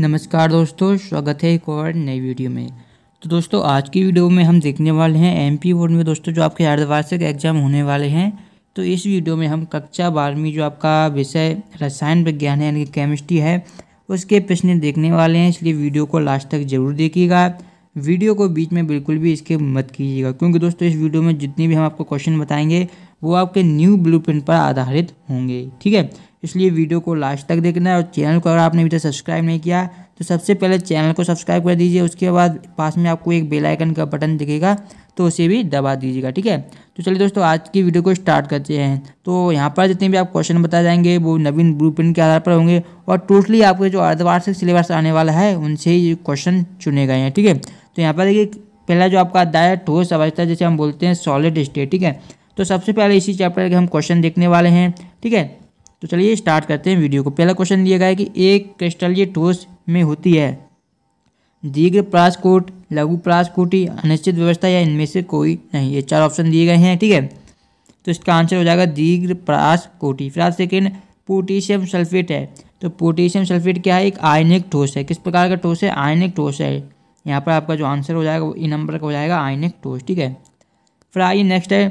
नमस्कार दोस्तों स्वागत है एक और नई वीडियो में तो दोस्तों आज की वीडियो में हम देखने वाले हैं एमपी बोर्ड में दोस्तों जो आपके अर्धवार्षिक एग्जाम होने वाले हैं तो इस वीडियो में हम कक्षा बारहवीं जो आपका विषय रसायन विज्ञान है यानी केमिस्ट्री है उसके प्रश्न देखने वाले हैं इसलिए वीडियो को लास्ट तक जरूर देखिएगा वीडियो को बीच में बिल्कुल भी इसके मत कीजिएगा क्योंकि दोस्तों इस वीडियो में जितनी भी हम आपको क्वेश्चन बताएंगे वो आपके न्यू ब्लू पर आधारित होंगे ठीक है इसलिए वीडियो को लास्ट तक देखना है और चैनल को अगर आपने अभी तक सब्सक्राइब नहीं किया तो सबसे पहले चैनल को सब्सक्राइब कर दीजिए उसके बाद पास में आपको एक बेल आइकन का बटन दिखेगा तो उसे भी दबा दीजिएगा ठीक है तो चलिए दोस्तों आज की वीडियो को स्टार्ट करते हैं तो यहाँ पर जितने भी आप क्वेश्चन बताए जाएंगे वो नवीन ब्लू के आधार पर होंगे और टोटली आपके जो अर्धवार्षिक सिलेबस आने वाला है उनसे ही क्वेश्चन चुने गए हैं ठीक है तो यहाँ पर देखिए पहला जो आपका अध्याय है ठोस अवस्था जैसे हम बोलते हैं सॉलिड स्टेट ठीक है तो सबसे पहले इसी चैप्टर के हम क्वेश्चन देखने वाले हैं ठीक है तो चलिए स्टार्ट करते हैं वीडियो को पहला क्वेश्चन दिया गया है कि एक क्रिस्टलीय ठोस में होती है दीर्घ प्रासकोट लघु प्रासकोटी अनिश्चित व्यवस्था या इनमें से कोई नहीं ये चार ऑप्शन दिए गए हैं ठीक है तो इसका आंसर हो जाएगा दीर्घ प्रासकोटी आप सेकेंड पोटेशियम सल्फेट है तो पोटेशियम सल्फेट क्या है एक आयनिक ठोस है किस प्रकार का ठोस है आयनिक ठोस है यहाँ पर आपका जो आंसर हो जाएगा वो ई e नंबर का हो जाएगा आयनिक ठोस ठीक है फिर आइए नेक्स्ट है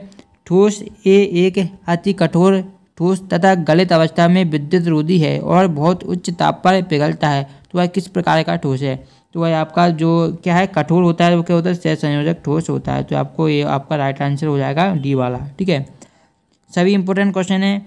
ठोस ए एक अति कठोर ठोस तथा गलित अवस्था में विद्युत रोधी है और बहुत उच्च ताप पर पिघलता है तो वह किस प्रकार का ठोस है तो वह आपका जो क्या है कठोर होता है वो क्या होता है सहसंयोजक ठोस होता है तो आपको ये आपका राइट आंसर हो जाएगा डी वाला ठीक है सभी इंपॉर्टेंट क्वेश्चन है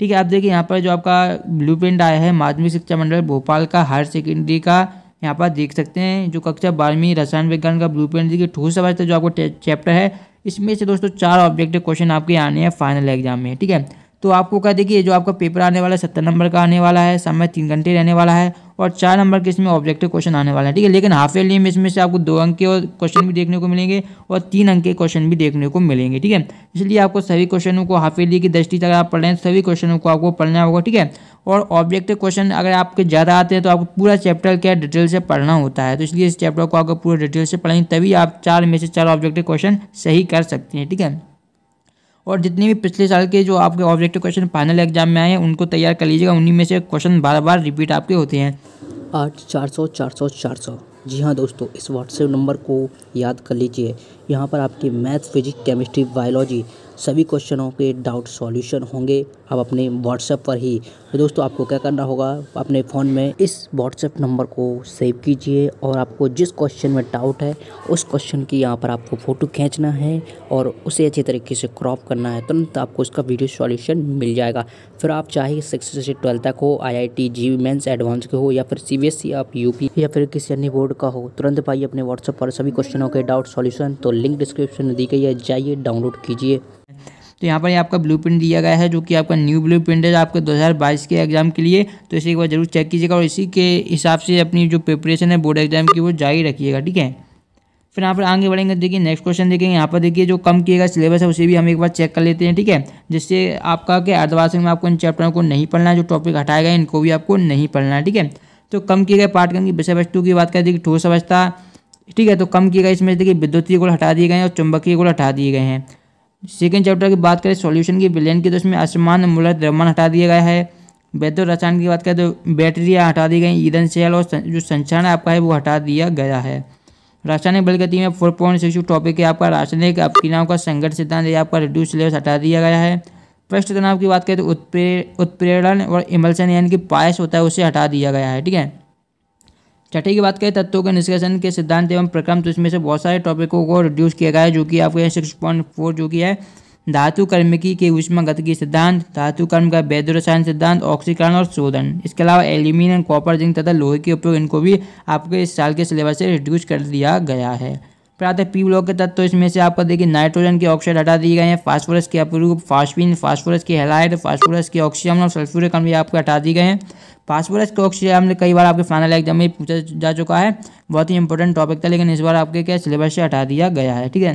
ठीक है आप देखिए यहाँ पर जो आपका ब्लू आया है माध्यमिक शिक्षा मंडल भोपाल का हायर सेकेंडरी का यहाँ पर देख सकते हैं जो कक्षा बारहवीं रसायन विज्ञान का ब्लू प्रिंट देखिए ठोस अवस्था जो आपको चैप्टर है इसमें से दोस्तों चार ऑब्जेक्टिव क्वेश्चन आपके आने हैं फाइनल एग्जाम में ठीक है तो आपको क्या देखिए जो आपका पेपर आने वाला है सत्तर नंबर का आने वाला है समय तीन घंटे रहने वाला है और चार नंबर के इसमें ऑब्जेक्टिव क्वेश्चन आने वाला है ठीक है लेकिन हाफ ईयरली में इसमें से आपको दो अंक के और क्वेश्चन भी देखने को मिलेंगे और तीन अंक के क्वेश्चन भी देखने को मिलेंगे ठीक है इसलिए आपको सभी क्वेश्चनों को हाफ ईयरली की दृष्टि से अगर आप पढ़ रहे हैं सभी क्वेश्चनों को आपको पढ़ना होगा ठीक है और ऑब्जेक्टिव क्वेश्चन अगर आपके ज़्यादा आते हैं तो आपको पूरा चैप्टर क्या डिटेल से पढ़ना होता है तो इसलिए इस चैप्टर को आपको पूरा डिटेल से पढ़ेंगे तभी आप चार में से चार ऑब्जेक्टिव क्वेश्चन सही कर सकते हैं ठीक है और जितने भी पिछले साल के जो आपके ऑब्जेक्टिव क्वेश्चन फाइनल एग्जाम में आए हैं उनको तैयार कर लीजिएगा उन्हीं में से क्वेश्चन बार बार रिपीट आपके होते हैं आठ चार सौ चार सौ चार सौ जी हाँ दोस्तों इस व्हाट्सएप नंबर को याद कर लीजिए यहाँ पर आपके मैथ फिजिक्स केमिस्ट्री बायोलॉजी सभी क्वेश्चनों के डाउट सॉल्यूशन होंगे आप अपने व्हाट्सएप पर ही तो दोस्तों आपको क्या करना होगा अपने फ़ोन में इस व्हाट्सएप नंबर को सेव कीजिए और आपको जिस क्वेश्चन में डाउट है उस क्वेश्चन की यहाँ पर आपको फ़ोटो खींचना है और उसे अच्छे तरीके से क्रॉप करना है तुरंत आपको उसका वीडियो सॉल्यूशन मिल जाएगा फिर आप चाहे सिक्स से ट्वेल्थ तक हो I I T JEE mains advance के हो या फिर सी बी एस ई आप यू पी या फिर किसी अन्य बोर्ड का हो तुरंत पाइए अपने व्हाट्सएप पर सभी क्वेश्चनों के डाउट सॉल्यूशन तो लिंक डिस्क्रिप्शन में दी गई है जाइए डाउनलोड कीजिए तो यहाँ पर आपका ब्लू दिया गया है जो कि आपका न्यू ब्लू है आपके दो के एग्ज़ाम के लिए तो इसे एक बार जरूर चेक कीजिएगा और इसी के हिसाब से अपनी जो प्रिपरेशन है बोर्ड एग्जाम की वो जारी रखिएगा ठीक है फिर यहाँ पर आगे बढ़ेंगे देखिए नेक्स्ट क्वेश्चन देखेंगे यहाँ पर देखिए जो कम किया गया सिलेबस है उसे भी हम एक बार चेक कर लेते हैं ठीक है जिससे आपका कि अर्धवार्षिक में आपको इन चैप्टरों को नहीं पढ़ना है जो टॉपिक हटाए गए इनको भी आपको नहीं पढ़ना है ठीक है तो कम किए गए पाठ्यक्रम की विषय वस्तु की बात करें देखिए ठोस अवस्था ठीक है तो कम किए गए इसमें देखिए विद्युतीय गोल हटा दिए गए हैं और चुंबकीय गोल हटा दिए गए हैं सेकेंड चैप्टर की बात करें सॉल्यूशन की विलयन की तो इसमें असमान मूल द्रमण हटा दिया गया है बेहतर रसायन की बात करें तो बैटरियाँ हटा दी गई ईंधन सेल और जो संचरण आपका है वो हटा दिया गया है रासायनिक बल गति में फोर पॉइंट सिक्स टॉपिक है आपका रासायनिक अपक्रियाओं का संगठ सिद्धांत या आपका रिड्यूस सिलेबस हटा दिया गया है पृष्ठ तनाव की बात करें तो उत्प्रे उत्प्रेरण और इमल्सन यानी कि पायस होता है उसे हटा दिया गया है ठीक है छठी की बात करें तत्वों के निष्कर्षण के सिद्धांत एवं प्रक्रम तो इसमें से बहुत सारे टॉपिकों को रिड्यूस किया गया है जो कि आपके सिक्स पॉइंट फोर जो कि है धातु कर्मिकी के उष्मागतिकी सिद्धांत धातु कर्म का वैद्य रसायन सिद्धांत ऑक्सीकरण और शोधन इसके अलावा एल्यूमिनियम कॉपर जिंक तथा लोहे के उपयोग इनको भी आपके इस साल के सिलेबस से रिड्यूस कर दिया गया है प्रातः पी ब्लॉक के तत्व इसमें से आपको देखिए नाइट्रोजन के ऑक्साइड हटा दिए गए हैं फास्फोरस के अपरूप फास्फिन फास्फोरस के हेलाइड फास्फोरस के ऑक्सीजन और सल्फ्यूरिक अम्ल भी आपको हटा दिए गए हैं फास्फोरस को हमने कई बार आपके फाइनल एग्जाम में पूछा जा चुका है बहुत ही इंपॉर्टेंट टॉपिक था लेकिन इस बार आपके क्या सिलेबस से हटा दिया गया है ठीक है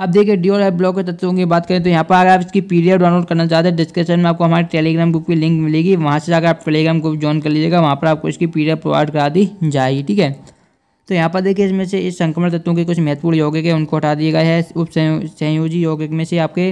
अब देखिए डी और एफ ब्लॉक के तत्वों की बात करें तो यहाँ पर अगर आप इसकी पी डाउनलोड करना चाहते हैं डिस्क्रिप्शन में आपको हमारे टेलीग्राम ग्रुप की लिंक मिलेगी वहाँ से जाकर आप टेलीग्राम ग्रुप ज्वाइन कर लीजिएगा वहाँ पर आपको इसकी पी प्रोवाइड करा दी जाएगी ठीक है तो यहाँ पर देखिए इसमें से इस संक्रमण तत्वों के कुछ महत्वपूर्ण यौगिक है उनको हटा दिया गया है उप संयोजी यौगिक में से आपके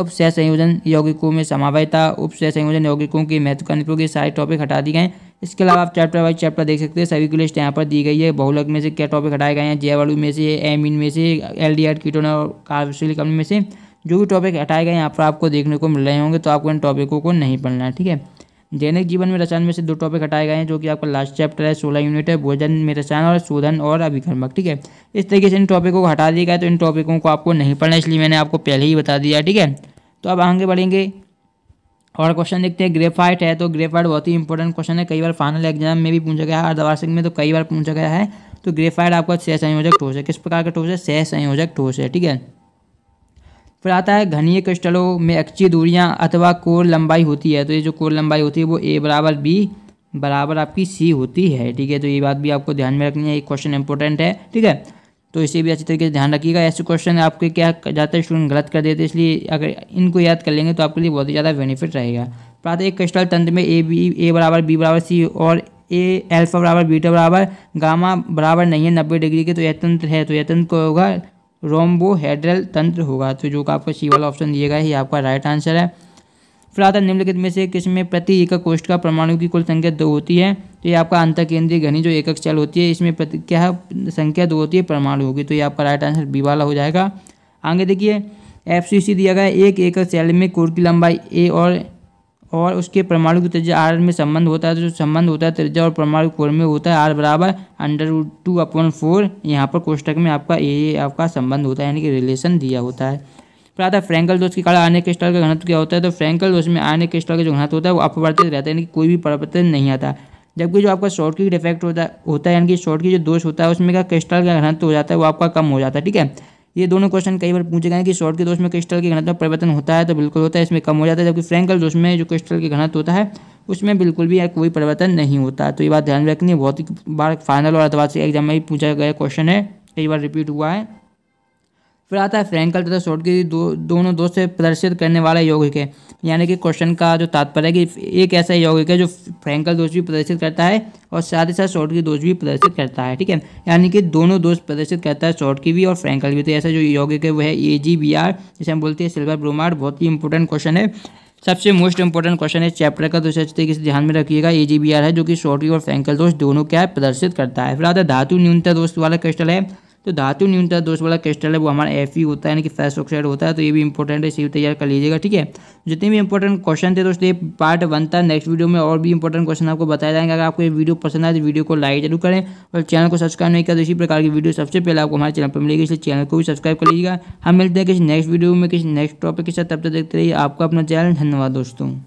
उपसह संयोजन यौगिकों में समावयता उपसह संयोजन यौगिकों की महत्वपूर्ण के सारे टॉपिक हटा दिए गए इसके अलावा आप चैप्टर वाइज चैप्टर देख सकते हैं सभी की लिस्ट यहाँ पर दी गई है बहुलक में से क्या टॉपिक हटाए गए हैं जयवाड़ू में से एमिन में से एल डी आर कीटोन और कार्बोसिलिक अम्ल में से जो भी टॉपिक हटाए गए यहाँ पर आपको देखने को मिल रहे होंगे तो आपको इन टॉपिकों को नहीं पढ़ना है ठीक है दैनिक जीवन में रसायन में से दो टॉपिक हटाए गए हैं जो कि आपका लास्ट चैप्टर है सोलह यूनिट है भोजन में रसायन और शोधन और अभिकर्मक ठीक है इस तरीके से इन टॉपिकों को हटा दिया गया तो इन टॉपिकों को आपको नहीं पढ़ना इसलिए मैंने आपको पहले ही बता दिया ठीक है तो अब आगे बढ़ेंगे और क्वेश्चन देखते हैं ग्रेफाइट है तो ग्रेफाइट बहुत ही इंपॉर्टेंट क्वेश्चन है कई बार फाइनल एग्जाम में भी पूछा गया है अर्धवार्षिक में तो कई बार पूछा गया है तो ग्रेफाइट आपका सह संयोजक ठोस है किस प्रकार का ठोस है सह संयोजक ठोस है ठीक है फिर आता है घनीय क्रिस्टलों में अच्छी दूरियाँ अथवा कोर लंबाई होती है तो ये जो कोर लंबाई होती है वो ए बराबर बी बराबर आपकी सी होती है ठीक है तो ये बात भी आपको ध्यान में रखनी है एक क्वेश्चन इंपॉर्टेंट है ठीक है तो इसे भी अच्छी तरीके से ध्यान रखिएगा ऐसे क्वेश्चन आपके क्या जाते स्टूडेंट गलत कर देते इसलिए अगर इनको याद कर लेंगे तो आपके लिए बहुत ही ज़्यादा बेनिफिट रहेगा प्रातः एक क्रिस्टल तंत्र में ए बी ए बराबर बी बराबर सी और ए एल्फा बराबर बीटा बराबर गामा बराबर नहीं है नब्बे डिग्री के तो यह तंत्र है तो यह तंत्र होगा रोम्बोहेड्रल तंत्र होगा तो जो आपका सी वाला ऑप्शन दिया गया है ये आपका राइट आंसर है फिलहाल तो निम्नलिखित में से किस में प्रति एकक कोष्ठ का परमाणु की कुल संख्या दो होती है तो ये आपका अंतर केंद्रीय घनी जो एकक चल होती है इसमें प्रति क्या संख्या दो होती है परमाणु होगी तो ये आपका राइट आंसर बी वाला हो जाएगा आगे देखिए एफ दिया गया एक एकक सेल में कोर की लंबाई ए और और उसके परमाणु की त्रिज्या आर में संबंध होता है तो जो संबंध होता है त्रिज्या और परमाणु कोण में होता है आर बराबर अंडर टू अपॉन फोर यहाँ पर कोष्टक में आपका ए आपका संबंध होता है यानी कि रिलेशन दिया होता है फिर आता है दोष के कारण आने क्रिस्टल का घनत्व क्या होता है तो फ्रेंकल दोष में आने क्रिस्टल का जो घनत्व होता है वो अपवर्तित रहता है यानी कि कोई भी परिवर्तन नहीं आता जबकि जो आपका शॉर्ट की डिफेक्ट होता होता है यानी कि शॉर्ट की जो दोष होता है उसमें का क्रिस्टल का घनत्व हो जाता है वो आपका कम हो जाता है ठीक है ये दोनों क्वेश्चन कई बार पूछे गए कि शॉर्ट के दोष में क्रिस्टल के घनत्व परिवर्तन होता है तो बिल्कुल होता है इसमें कम हो जाता है जबकि फ्रेंकल दोष में जो क्रिस्टल के घनत्व होता है उसमें बिल्कुल भी कोई परिवर्तन नहीं होता तो ये बात ध्यान रखनी है बहुत ही बार फाइनल और अथवा से एग्जाम में भी पूछा गया क्वेश्चन है कई बार रिपीट हुआ है फिर आता है फ्रैंकल तथा तो शॉर्ट की दो, दोनों दोस्त से प्रदर्शित करने वाला यौगिक है यानी कि क्वेश्चन का जो तात्पर्य है कि एक ऐसा यौगिक है जो फ्रैंकल दोष भी प्रदर्शित करता है और साथ ही साथ शॉर्ट की दोष भी प्रदर्शित करता है ठीक है यानी कि दोनों दोष प्रदर्शित करता है शॉर्ट की भी और फ्रैंकल भी तो ऐसा जो यौगिक है वह ए जी बी आर जिसे हम बोलते हैं सिल्वर ब्रोमार्ड बहुत ही इंपॉर्टेंट क्वेश्चन है सबसे मोस्ट इंपॉर्टेंट क्वेश्चन है चैप्टर का तो इसे तरीके से ध्यान में रखिएगा ए जी बी आर है जो कि शॉर्ट की और फ्रैंकल दोष दोनों क्या प्रदर्शित करता है फिर आता है धातु न्यूनता दोष वाला क्वेश्चन है तो धातु न्यूनता दोष वाला क्रिस्टल है वो हमारा एफ होता है यानी कि फैस ऑक्साइड होता है तो ये भी इंपॉर्टेंट है इसी तैयार कर लीजिएगा ठीक है जितने भी इंपॉर्टेंट क्वेश्चन थे दोस्तों ये पार्ट वन था नेक्स्ट वीडियो में और भी इंपॉर्टेंट क्वेश्चन आपको बताया जाएंगे अगर आपको ये वीडियो पसंद आए तो वीडियो को लाइक जरूर करें और चैनल को सब्सक्राइब नहीं करें तो इसी प्रकार की वीडियो सबसे पहले आपको हमारे चैनल पर मिलेगी इसलिए चैनल को भी सब्सक्राइब कर लीजिएगा हम मिलते हैं किसी नेक्स्ट वीडियो में किसी नेक्स्ट टॉपिक के साथ तब तक देखते रहिए आपका अपना चैनल धन्यवाद दोस्तों